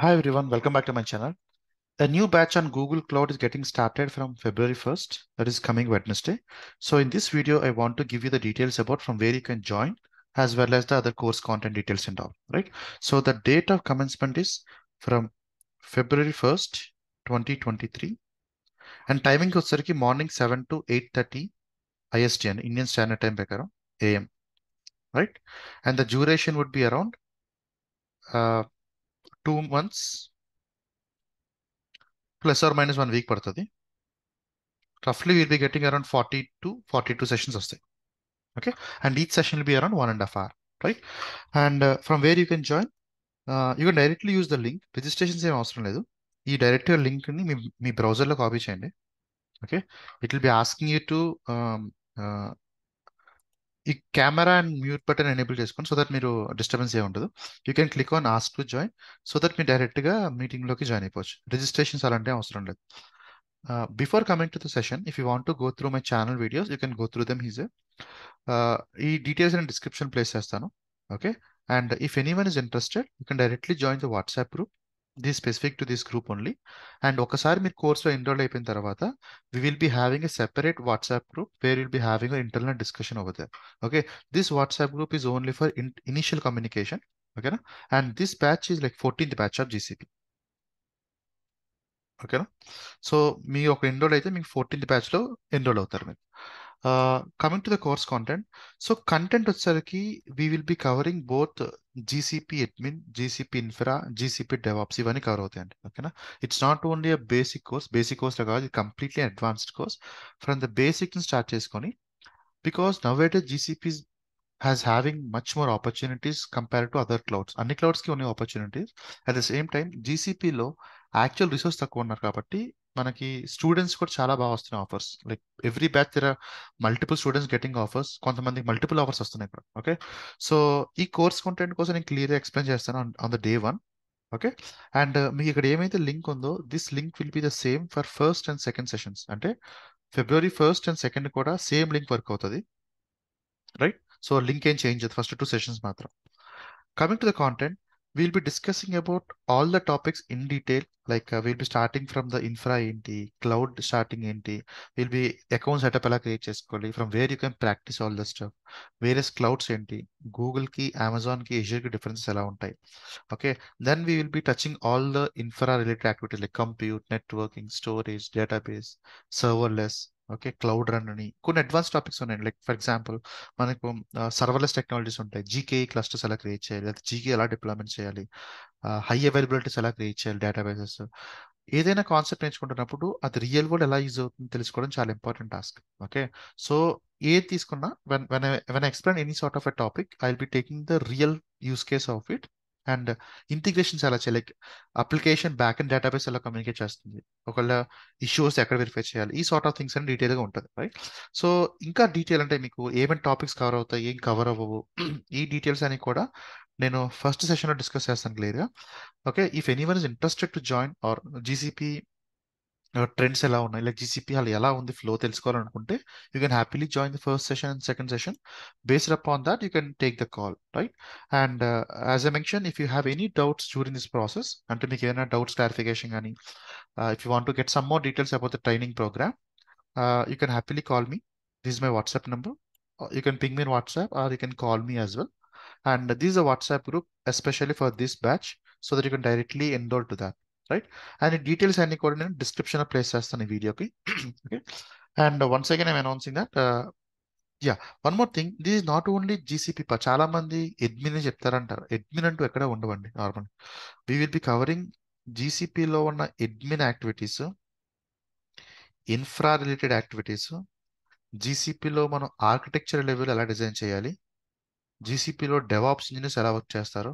Hi everyone, welcome back to my channel. A new batch on Google Cloud is getting started from February 1st, that is coming Wednesday. So in this video, I want to give you the details about from where you can join as well as the other course content details and all, right? So the date of commencement is from February 1st, 2023. And timing is morning 7 to 8.30 IST, Indian Standard Time, AM, right? And the duration would be around uh, two months plus or minus one week padthadi roughly we'll be getting around 40 to 42 sessions or something okay and each session will be around one and a half hour right and uh, from where you can join uh, you can directly use the link registration is also same option ledu ee directory link ni me browser lo copy chayande. okay it will be asking you to um, uh, ఈ camera and mute button enable చేసుకోండి so that మీరు disturbance ఏ ఉండదు you can click on ask to join so that మీరు డైరెక్ట్గా మీటింగ్లోకి join అయిపోవచ్చు registrations అలాంటి అవసరం లేదు before coming to the session if you want to go through my channel videos you can go through them these ఈ details నేను description place చేస్తాను okay and if any one is interested you can directly join the WhatsApp group this specific to this group only. And okasar mid course enrolled in Taravata, we will be having a separate WhatsApp group where you'll be having an internal discussion over there. Okay. This WhatsApp group is only for initial communication. Okay. And this batch is like 14th batch of GCP. Okay. So me okay enrolled 14th batch low enrolled out there. Uh, coming to the course content. So content we will be covering both GCP admin, GCP infra, GCP DevOps. Okay, it's not only a basic course, basic course is completely advanced course. From the basic start because nowadays GCP has having much more opportunities compared to other clouds. Any clouds ki only opportunities. At the same time, GCP low actual resource takwa narkapati మనకి students కూడా చాలా బాగా వస్తున్నాయి offers like every batch there multiple students getting offers కొంతమంది multiple offers వస్తున్నాయి ఇక్కడ okay so ఈ course content కోసం నేను క్లియర్గా ఎక్స్ప్లెయిన్ చేస్తాను on the day one okay and మీకు ఇక్కడ ఏమైతే లింక్ ఉందో this link will be the same for first and second sessions అంటే ఫిబ్రవరి ఫస్ట్ అండ్ సెకండ్ కూడా సేమ్ లింక్ వర్క్ అవుతుంది రైట్ సో లింక్ ఏం చేంజ్ అవుతుంది ఫస్ట్ టూ సెషన్స్ మాత్రం coming to the content we'll be discussing about all the topics in detail like uh, we'll be starting from the infra the cloud starting the we'll be account setup create HSQL from where you can practice all the stuff, various clouds NT, Google key, Amazon key, Azure key differences allow time. Okay, then we will be touching all the infra related activities like compute, networking, storage, database, serverless, okay cloud run అని కొన్ని advance topics ఉన్నాయండి like for example మనకు serverless technologies ఉంటాయి GK clusters ఎలా create చేయాలి లేదా GK ఎలా deployment చేయాలి హై అవైలబిలిటీస్ ఎలా క్రియేట్ చేయాలి డేటాబేసెస్ ఏదైనా కాన్సెప్ట్ నేర్చుకుంటున్నప్పుడు అది రియల్ వరల్డ్ ఎలా యూజ్ అవుతుంది తెలుసుకోవడం చాలా ఇంపార్టెంట్ టాస్క్ ఓకే సో ఏది తీసుకున్నా when when when explain any sort of a topic I will be taking the real use case of it and integrations చాలా చేయాలి like application back and database ఎలా communicate చేస్తుంది ఒకవేళ issues ఎక్కడ verify చేయాలి ఈ సార్ట్ ఆఫ్ థింగ్స్ అని డీటెయిల్గా ఉంటుంది రైట్ సో ఇంకా డీటెయిల్ అంటే మీకు ఏమేమి టాపిక్స్ కవర్ అవుతాయి ఏం కవర్ అవ్వవు ఈ డీటెయిల్స్ అని కూడా నేను ఫస్ట్ సెషన్లో డిస్కస్ చేస్తాను క్లియర్గా okay if any one is interested to join or GCP trends ఎలా ఉన్నాయి లైక్ జీసీపీ అలా ఎలా ఉంది ఫ్లో తెలుసుకోవాలనుకుంటే you can happily join the first session and second session based up on that you can take the call right and as I mention if you have any doubts during this process అంటే మీకు ఏదైనా doubts clarification కానీ if you want to get some more details about the training program you can happily call me this my WhatsApp number you can ping me WhatsApp or you can call me as well and this is a WhatsApp group, especially for this batch, so that you can directly enroll to that. Right and details అన్ని కూడా నేను description place చేస్తాను ఈ వీడియోకి okay and once again I'm announcing that yeah one more thing this is not only GCP పా చాలా మంది admin చెప్తారంటారు ఎడ్మిన్ అంటూ ఎక్కడ ఉండవండి normal we will be covering జీసీపీలో ఉన్న admin activities infra related activities జీసీపీలో మనం ఆర్కిటెక్చర్ లెవెల్ ఎలా డిజైన్ చేయాలి జీసీపీలో డెవాప్స్ ఇంజనీర్స్ ఎలా వర్క్ చేస్తారు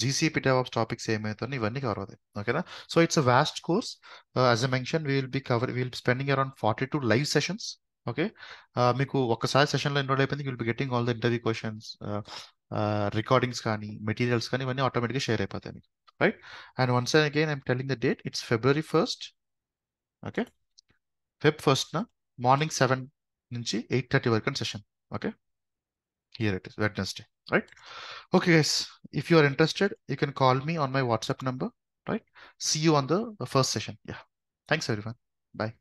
జీసీపీ డెవాప్స్ టాపిక్స్ ఏమవుతాయి ఇవన్నీ కవర్ అవుతాయి ఓకేనా so it's a vast course as I mention will be cover will spending around forty two live sessions okay మీకు ఒక్కసారి సెషన్లో ఎన్రోల్ అయిపోయింది will be getting all the interview questions recordings కానీ materials కానీ ఇవన్నీ ఆటోమేటిక్గా షేర్ అయిపోతాయి మీకు right and once and again I'm telling the date it's February first okay Feb ఫస్ట్న మార్నింగ్ సెవెన్ నుంచి ఎయిట్ థర్టీ వరకు session okay here it is Wednesday, right? Okay, guys, if you are interested, you can call me on my WhatsApp number, right? See you on the, first session. Yeah. Thanks, everyone. Bye.